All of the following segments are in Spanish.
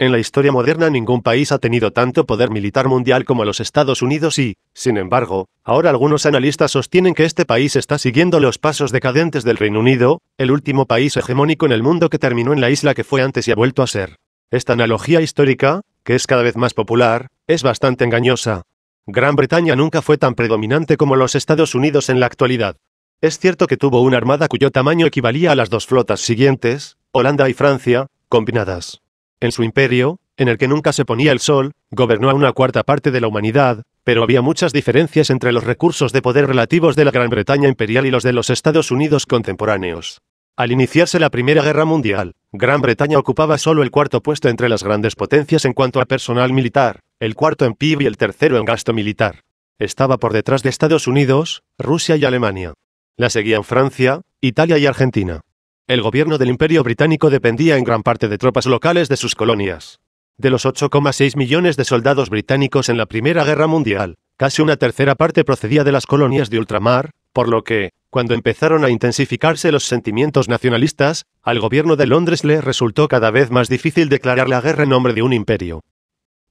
En la historia moderna ningún país ha tenido tanto poder militar mundial como los Estados Unidos y, sin embargo, ahora algunos analistas sostienen que este país está siguiendo los pasos decadentes del Reino Unido, el último país hegemónico en el mundo que terminó en la isla que fue antes y ha vuelto a ser. Esta analogía histórica, que es cada vez más popular, es bastante engañosa. Gran Bretaña nunca fue tan predominante como los Estados Unidos en la actualidad. Es cierto que tuvo una armada cuyo tamaño equivalía a las dos flotas siguientes, Holanda y Francia, combinadas. En su imperio, en el que nunca se ponía el sol, gobernó a una cuarta parte de la humanidad, pero había muchas diferencias entre los recursos de poder relativos de la Gran Bretaña imperial y los de los Estados Unidos contemporáneos. Al iniciarse la Primera Guerra Mundial, Gran Bretaña ocupaba solo el cuarto puesto entre las grandes potencias en cuanto a personal militar, el cuarto en PIB y el tercero en gasto militar. Estaba por detrás de Estados Unidos, Rusia y Alemania. La seguían Francia, Italia y Argentina. El gobierno del Imperio Británico dependía en gran parte de tropas locales de sus colonias. De los 8,6 millones de soldados británicos en la Primera Guerra Mundial, casi una tercera parte procedía de las colonias de ultramar, por lo que, cuando empezaron a intensificarse los sentimientos nacionalistas, al gobierno de Londres le resultó cada vez más difícil declarar la guerra en nombre de un imperio.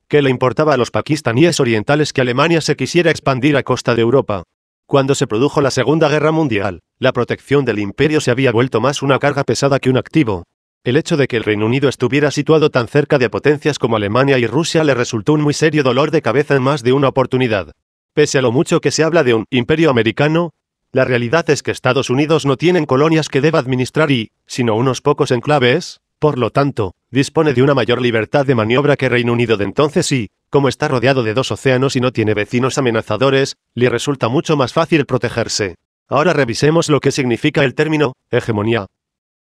¿Qué le importaba a los pakistaníes orientales que Alemania se quisiera expandir a costa de Europa? Cuando se produjo la Segunda Guerra Mundial, la protección del imperio se había vuelto más una carga pesada que un activo. El hecho de que el Reino Unido estuviera situado tan cerca de potencias como Alemania y Rusia le resultó un muy serio dolor de cabeza en más de una oportunidad. Pese a lo mucho que se habla de un imperio americano, la realidad es que Estados Unidos no tienen colonias que deba administrar y, sino unos pocos enclaves, por lo tanto, dispone de una mayor libertad de maniobra que Reino Unido de entonces y, como está rodeado de dos océanos y no tiene vecinos amenazadores, le resulta mucho más fácil protegerse. Ahora revisemos lo que significa el término hegemonía.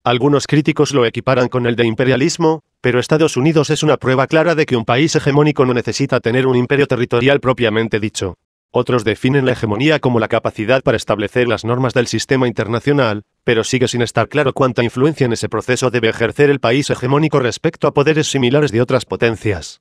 Algunos críticos lo equiparan con el de imperialismo, pero Estados Unidos es una prueba clara de que un país hegemónico no necesita tener un imperio territorial propiamente dicho. Otros definen la hegemonía como la capacidad para establecer las normas del sistema internacional, pero sigue sin estar claro cuánta influencia en ese proceso debe ejercer el país hegemónico respecto a poderes similares de otras potencias.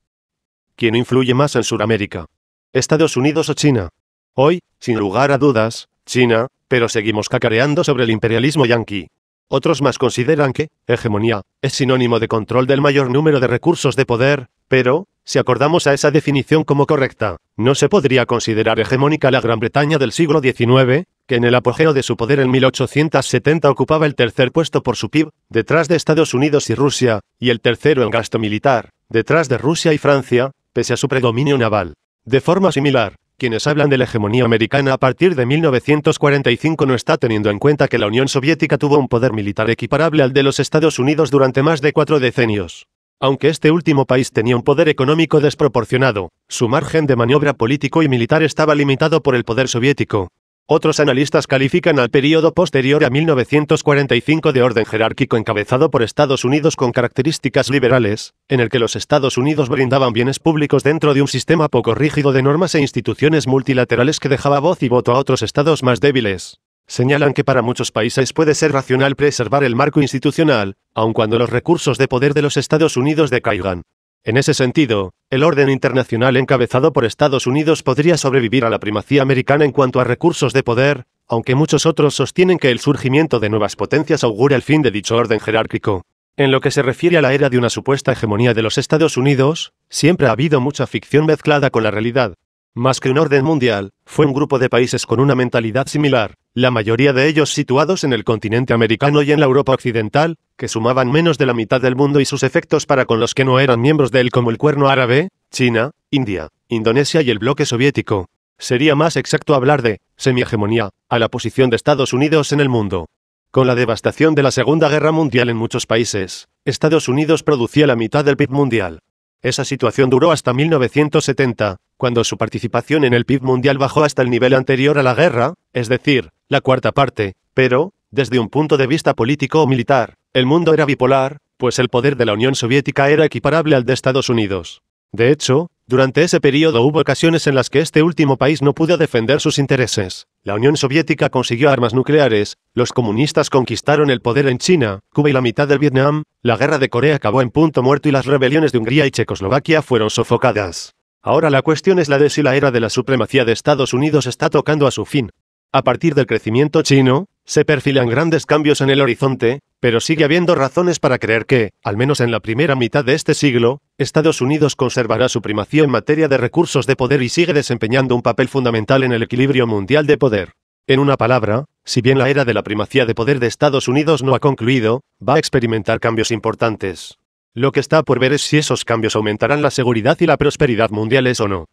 ¿Quién influye más en Sudamérica? ¿Estados Unidos o China? Hoy, sin lugar a dudas, China, pero seguimos cacareando sobre el imperialismo yanqui. Otros más consideran que, hegemonía, es sinónimo de control del mayor número de recursos de poder, pero, si acordamos a esa definición como correcta, no se podría considerar hegemónica la Gran Bretaña del siglo XIX, que en el apogeo de su poder en 1870 ocupaba el tercer puesto por su PIB, detrás de Estados Unidos y Rusia, y el tercero en gasto militar, detrás de Rusia y Francia, pese a su predominio naval. De forma similar, quienes hablan de la hegemonía americana a partir de 1945 no está teniendo en cuenta que la Unión Soviética tuvo un poder militar equiparable al de los Estados Unidos durante más de cuatro decenios. Aunque este último país tenía un poder económico desproporcionado, su margen de maniobra político y militar estaba limitado por el poder soviético. Otros analistas califican al período posterior a 1945 de orden jerárquico encabezado por Estados Unidos con características liberales, en el que los Estados Unidos brindaban bienes públicos dentro de un sistema poco rígido de normas e instituciones multilaterales que dejaba voz y voto a otros estados más débiles señalan que para muchos países puede ser racional preservar el marco institucional, aun cuando los recursos de poder de los Estados Unidos decaigan. En ese sentido, el orden internacional encabezado por Estados Unidos podría sobrevivir a la primacía americana en cuanto a recursos de poder, aunque muchos otros sostienen que el surgimiento de nuevas potencias augura el fin de dicho orden jerárquico. En lo que se refiere a la era de una supuesta hegemonía de los Estados Unidos, siempre ha habido mucha ficción mezclada con la realidad. Más que un orden mundial, fue un grupo de países con una mentalidad similar, la mayoría de ellos situados en el continente americano y en la Europa occidental, que sumaban menos de la mitad del mundo y sus efectos para con los que no eran miembros de él como el cuerno árabe, China, India, Indonesia y el bloque soviético. Sería más exacto hablar de semi-hegemonía, a la posición de Estados Unidos en el mundo. Con la devastación de la Segunda Guerra Mundial en muchos países, Estados Unidos producía la mitad del PIB mundial. Esa situación duró hasta 1970, cuando su participación en el PIB mundial bajó hasta el nivel anterior a la guerra, es decir, la cuarta parte, pero, desde un punto de vista político o militar, el mundo era bipolar, pues el poder de la Unión Soviética era equiparable al de Estados Unidos. De hecho, durante ese periodo hubo ocasiones en las que este último país no pudo defender sus intereses. La Unión Soviética consiguió armas nucleares, los comunistas conquistaron el poder en China, Cuba y la mitad del Vietnam, la guerra de Corea acabó en punto muerto y las rebeliones de Hungría y Checoslovaquia fueron sofocadas. Ahora la cuestión es la de si la era de la supremacía de Estados Unidos está tocando a su fin. A partir del crecimiento chino, se perfilan grandes cambios en el horizonte, pero sigue habiendo razones para creer que, al menos en la primera mitad de este siglo, Estados Unidos conservará su primacía en materia de recursos de poder y sigue desempeñando un papel fundamental en el equilibrio mundial de poder. En una palabra, si bien la era de la primacía de poder de Estados Unidos no ha concluido, va a experimentar cambios importantes. Lo que está por ver es si esos cambios aumentarán la seguridad y la prosperidad mundiales o no.